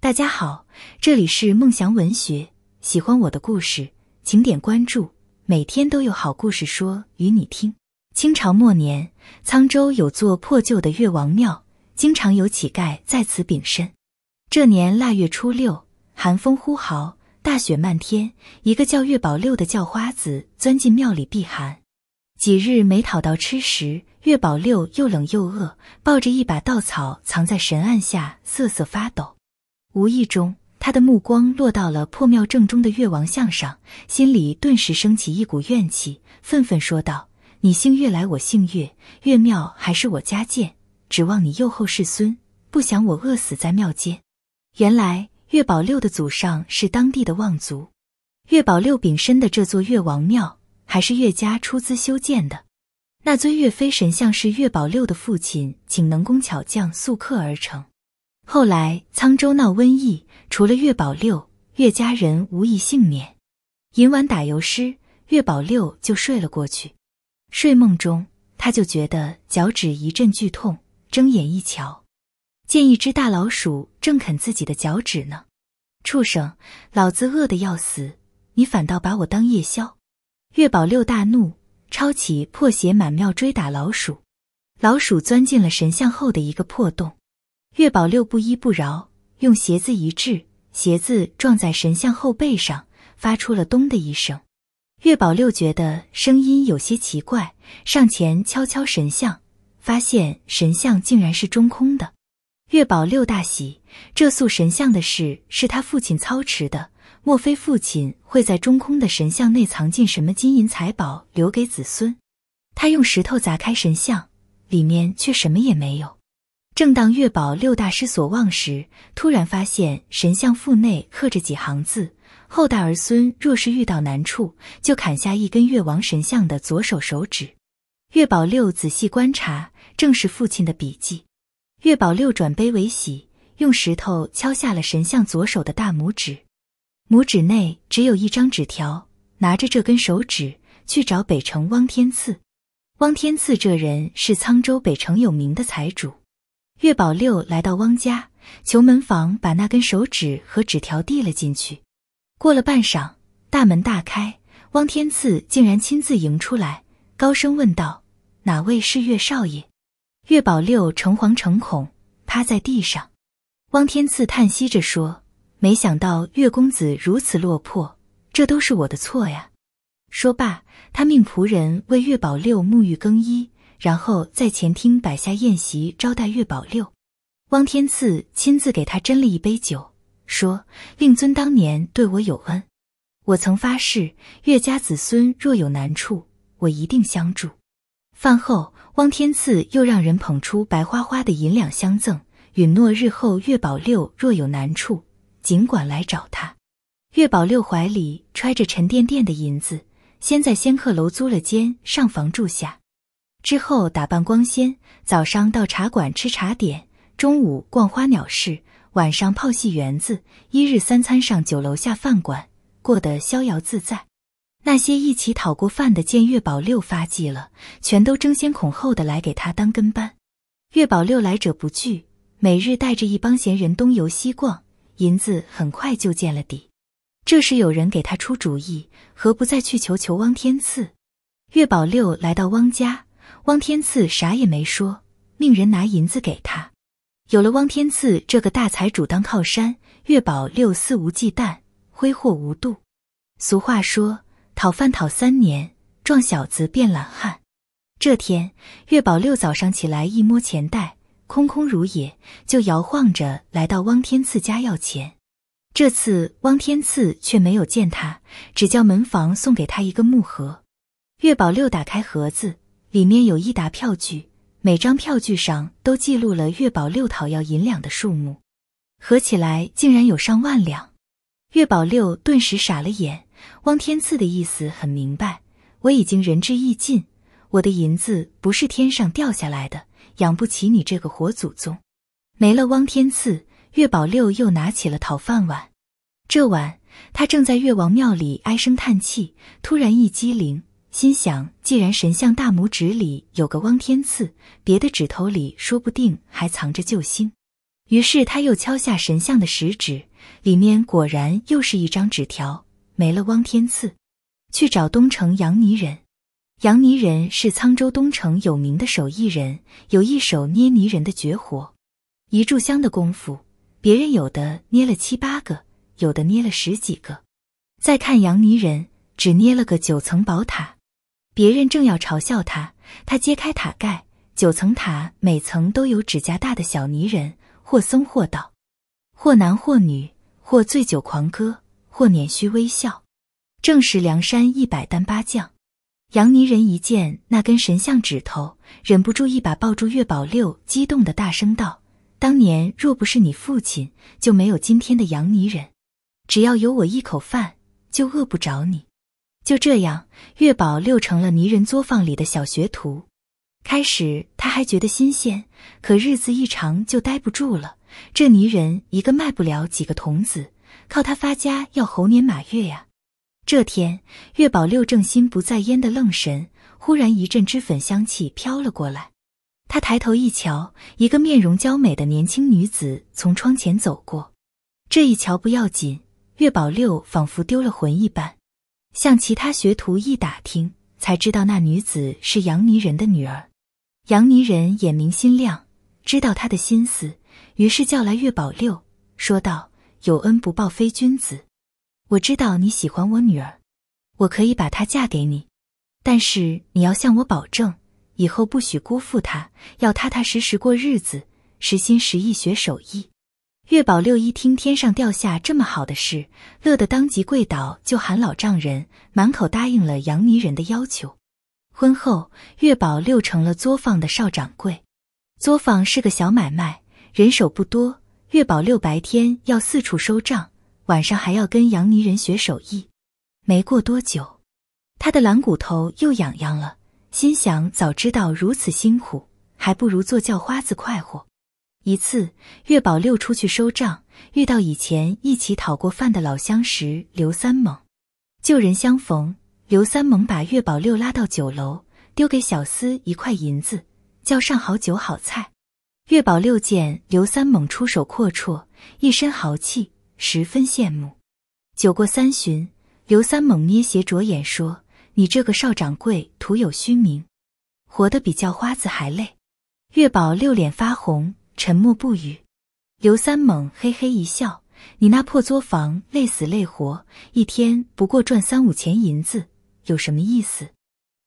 大家好，这里是梦祥文学。喜欢我的故事，请点关注，每天都有好故事说与你听。清朝末年，沧州有座破旧的岳王庙，经常有乞丐在此禀身。这年腊月初六，寒风呼号，大雪漫天。一个叫岳宝六的叫花子钻进庙里避寒。几日没讨到吃食，岳宝六又冷又饿，抱着一把稻草藏在神案下，瑟瑟发抖。无意中，他的目光落到了破庙正中的越王像上，心里顿时升起一股怨气，愤愤说道：“你姓岳来，我姓岳，岳庙还是我家建，指望你右后世孙，不想我饿死在庙间。”原来，岳宝六的祖上是当地的望族，岳宝六丙身的这座岳王庙还是岳家出资修建的，那尊岳飞神像是岳宝六的父亲请能工巧匠塑刻而成。后来沧州闹瘟疫，除了月宝六，岳家人无一幸免。银碗打油诗，月宝六就睡了过去。睡梦中，他就觉得脚趾一阵剧痛，睁眼一瞧，见一只大老鼠正啃自己的脚趾呢。畜生，老子饿得要死，你反倒把我当夜宵！月宝六大怒，抄起破鞋满庙追打老鼠。老鼠钻进了神像后的一个破洞。月宝六不依不饶，用鞋子一掷，鞋子撞在神像后背上，发出了咚的一声。月宝六觉得声音有些奇怪，上前敲敲神像，发现神像竟然是中空的。月宝六大喜，这塑神像的事是他父亲操持的，莫非父亲会在中空的神像内藏进什么金银财宝，留给子孙？他用石头砸开神像，里面却什么也没有。正当月宝六大师所望时，突然发现神像腹内刻着几行字：“后代儿孙若是遇到难处，就砍下一根越王神像的左手手指。”月宝六仔细观察，正是父亲的笔迹。月宝六转悲为喜，用石头敲下了神像左手的大拇指。拇指内只有一张纸条，拿着这根手指去找北城汪天赐。汪天赐这人是沧州北城有名的财主。月宝六来到汪家，求门房把那根手指和纸条递了进去。过了半晌，大门大开，汪天赐竟然亲自迎出来，高声问道：“哪位是岳少爷？”月宝六诚惶诚恐，趴在地上。汪天赐叹息着说：“没想到岳公子如此落魄，这都是我的错呀。”说罢，他命仆人为岳宝六沐浴更衣。然后在前厅摆下宴席招待月宝六，汪天赐亲自给他斟了一杯酒，说：“令尊当年对我有恩，我曾发誓，岳家子孙若有难处，我一定相助。”饭后，汪天赐又让人捧出白花花的银两相赠，允诺日后月宝六若有难处，尽管来找他。月宝六怀里揣着沉甸甸的银子，先在仙客楼租了间上房住下。之后打扮光鲜，早上到茶馆吃茶点，中午逛花鸟市，晚上泡戏园子，一日三餐上酒楼下饭馆，过得逍遥自在。那些一起讨过饭的见岳宝六发迹了，全都争先恐后的来给他当跟班。岳宝六来者不拒，每日带着一帮闲人东游西逛，银子很快就见了底。这时有人给他出主意，何不再去求求汪天赐？岳宝六来到汪家。汪天赐啥也没说，命人拿银子给他。有了汪天赐这个大财主当靠山，月宝六肆无忌惮，挥霍无度。俗话说：“讨饭讨三年，壮小子变懒汉。”这天，月宝六早上起来一摸钱袋，空空如也，就摇晃着来到汪天赐家要钱。这次汪天赐却没有见他，只叫门房送给他一个木盒。月宝六打开盒子。里面有一沓票据，每张票据上都记录了月宝六讨要银两的数目，合起来竟然有上万两。月宝六顿时傻了眼。汪天赐的意思很明白：我已经仁至义尽，我的银子不是天上掉下来的，养不起你这个活祖宗。没了汪天赐，月宝六又拿起了讨饭碗。这晚，他正在越王庙里唉声叹气，突然一激灵。心想，既然神像大拇指里有个汪天赐，别的指头里说不定还藏着救星。于是他又敲下神像的食指，里面果然又是一张纸条，没了汪天赐，去找东城杨泥人。杨泥人是沧州东城有名的手艺人，有一手捏泥人的绝活。一炷香的功夫，别人有的捏了七八个，有的捏了十几个。再看杨泥人，只捏了个九层宝塔。别人正要嘲笑他，他揭开塔盖，九层塔每层都有指甲大的小泥人，或僧或道，或男或女，或醉酒狂歌，或捻须微笑，正是梁山一百单八将。杨泥人一见那根神像指头，忍不住一把抱住岳宝六，激动的大声道：“当年若不是你父亲，就没有今天的杨泥人。只要有我一口饭，就饿不着你。”就这样，月宝六成了泥人作坊里的小学徒。开始他还觉得新鲜，可日子一长就待不住了。这泥人一个卖不了几个铜子，靠他发家要猴年马月呀！这天，月宝六正心不在焉的愣神，忽然一阵脂粉香气飘了过来。他抬头一瞧，一个面容娇美的年轻女子从窗前走过。这一瞧不要紧，月宝六仿佛丢了魂一般。向其他学徒一打听，才知道那女子是杨泥人的女儿。杨泥人眼明心亮，知道他的心思，于是叫来月宝六，说道：“有恩不报非君子。我知道你喜欢我女儿，我可以把她嫁给你，但是你要向我保证，以后不许辜负她，要踏踏实实过日子，实心实意学手艺。”月宝六一听天上掉下这么好的事，乐得当即跪倒，就喊老丈人，满口答应了杨泥人的要求。婚后，月宝六成了作坊的少掌柜。作坊是个小买卖，人手不多。月宝六白天要四处收账，晚上还要跟杨泥人学手艺。没过多久，他的蓝骨头又痒痒了，心想：早知道如此辛苦，还不如做叫花子快活。一次，月宝六出去收账，遇到以前一起讨过饭的老相识刘三猛。旧人相逢，刘三猛把月宝六拉到酒楼，丢给小厮一块银子，叫上好酒好菜。月宝六见刘三猛出手阔绰，一身豪气，十分羡慕。酒过三巡，刘三猛捏斜着眼说：“你这个少掌柜，徒有虚名，活得比叫花子还累。”月宝六脸发红。沉默不语，刘三猛嘿嘿一笑：“你那破作坊，累死累活，一天不过赚三五钱银子，有什么意思？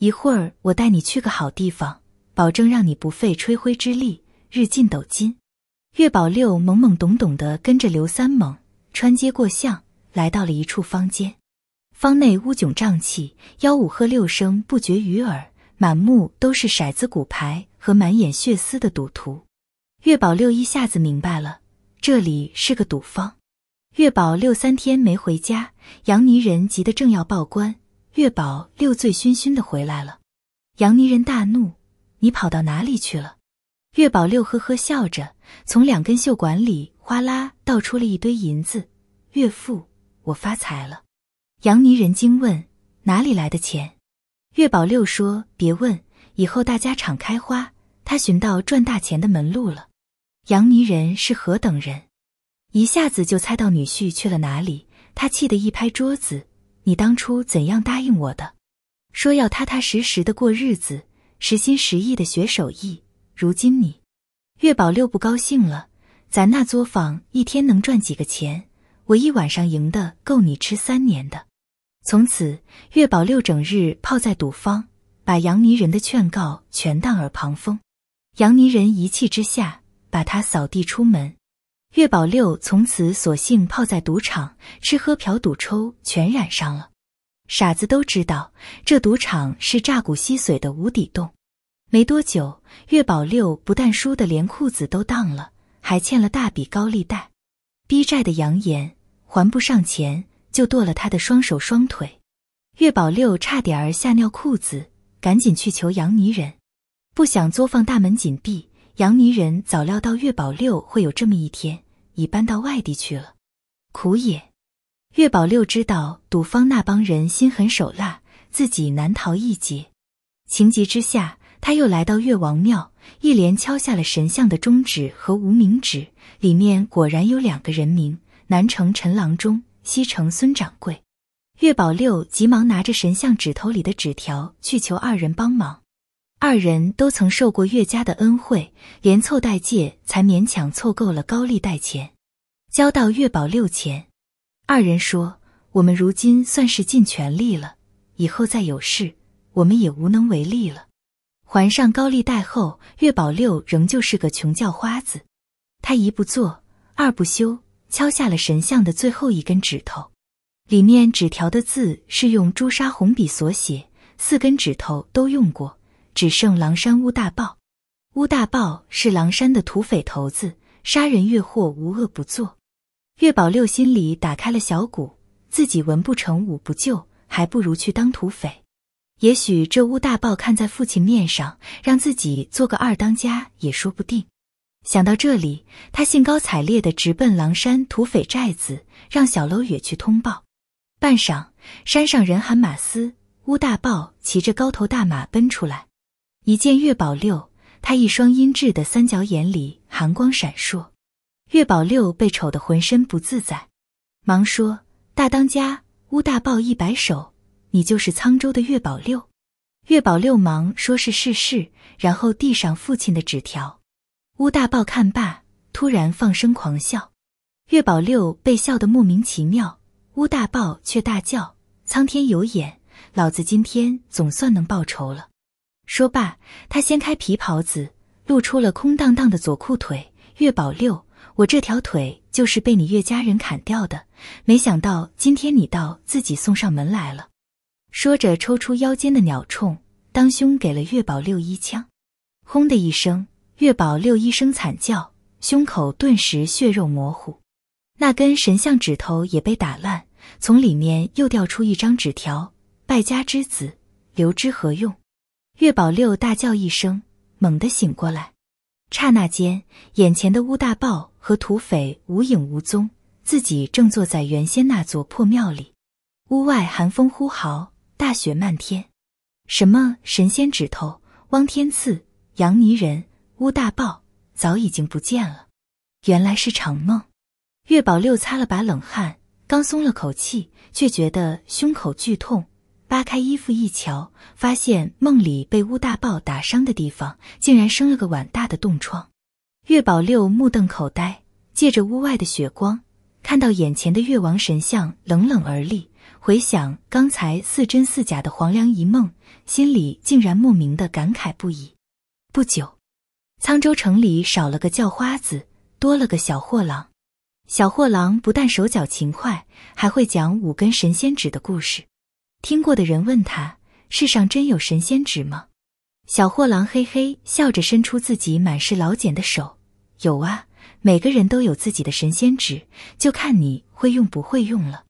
一会儿我带你去个好地方，保证让你不费吹灰之力，日进斗金。”月宝六懵懵懂懂地跟着刘三猛穿街过巷，来到了一处坊间。坊内乌囧瘴气，吆五喝六声不绝于耳，满目都是骰子、骨牌和满眼血丝的赌徒。月宝六一下子明白了，这里是个赌坊。月宝六三天没回家，杨泥人急得正要报官，月宝六醉醺醺的回来了。杨泥人大怒：“你跑到哪里去了？”月宝六呵呵笑着，从两根袖管里哗啦倒出了一堆银子：“岳父，我发财了。”杨泥人惊问：“哪里来的钱？”月宝六说：“别问，以后大家敞开花。”他寻到赚大钱的门路了。杨泥人是何等人，一下子就猜到女婿去了哪里。他气得一拍桌子：“你当初怎样答应我的？说要踏踏实实的过日子，实心实意的学手艺。如今你……月宝六不高兴了。咱那作坊一天能赚几个钱？我一晚上赢的够你吃三年的。从此，月宝六整日泡在赌坊，把杨泥人的劝告全当耳旁风。杨泥人一气之下。”把他扫地出门，岳宝六从此索性泡在赌场，吃喝嫖赌抽全染上了。傻子都知道，这赌场是榨骨吸髓的无底洞。没多久，岳宝六不但输得连裤子都当了，还欠了大笔高利贷。逼债的扬言还不上钱就剁了他的双手双腿，岳宝六差点儿吓尿裤子，赶紧去求杨泥人，不想作坊大门紧闭。杨泥人早料到月宝六会有这么一天，已搬到外地去了，苦也。月宝六知道赌方那帮人心狠手辣，自己难逃一劫。情急之下，他又来到岳王庙，一连敲下了神像的中指和无名指，里面果然有两个人名：南城陈郎中，西城孙掌柜。月宝六急忙拿着神像指头里的纸条去求二人帮忙。二人都曾受过岳家的恩惠，连凑带借，才勉强凑够了高利贷钱，交到岳宝六前。二人说：“我们如今算是尽全力了，以后再有事，我们也无能为力了。”还上高利贷后，岳宝六仍旧是个穷叫花子。他一不做二不休，敲下了神像的最后一根指头。里面纸条的字是用朱砂红笔所写，四根指头都用过。只剩狼山乌大豹，乌大豹是狼山的土匪头子，杀人越货，无恶不作。月宝六心里打开了小鼓，自己文不成武不就，还不如去当土匪。也许这乌大豹看在父亲面上，让自己做个二当家也说不定。想到这里，他兴高采烈的直奔狼山土匪寨子，让小喽也去通报。半晌，山上人喊马嘶，乌大豹骑着高头大马奔出来。一见月宝六，他一双阴鸷的三角眼里寒光闪烁。月宝六被瞅得浑身不自在，忙说：“大当家。”乌大豹一摆手：“你就是沧州的月宝六。”月宝六忙说是是是，然后递上父亲的纸条。乌大豹看罢，突然放声狂笑。月宝六被笑得莫名其妙，乌大豹却大叫：“苍天有眼，老子今天总算能报仇了！”说罢，他掀开皮袍子，露出了空荡荡的左裤腿。月宝六，我这条腿就是被你岳家人砍掉的。没想到今天你倒自己送上门来了。说着，抽出腰间的鸟铳，当胸给了月宝六一枪。轰的一声，月宝六一声惨叫，胸口顿时血肉模糊，那根神像指头也被打烂，从里面又掉出一张纸条：“败家之子，留之何用。”月宝六大叫一声，猛地醒过来。刹那间，眼前的乌大豹和土匪无影无踪，自己正坐在原先那座破庙里。屋外寒风呼号，大雪漫天。什么神仙指头、汪天赐、杨泥人、乌大豹，早已经不见了。原来是场梦。月宝六擦了把冷汗，刚松了口气，却觉得胸口剧痛。扒开衣服一瞧，发现梦里被乌大豹打伤的地方竟然生了个碗大的冻疮。月宝六目瞪口呆，借着屋外的雪光，看到眼前的越王神像冷冷而立。回想刚才似真似假的黄粱一梦，心里竟然莫名的感慨不已。不久，沧州城里少了个叫花子，多了个小货郎。小货郎不但手脚勤快，还会讲五根神仙指的故事。听过的人问他：“世上真有神仙纸吗？”小货郎嘿嘿笑着伸出自己满是老茧的手：“有啊，每个人都有自己的神仙纸，就看你会用不会用了。”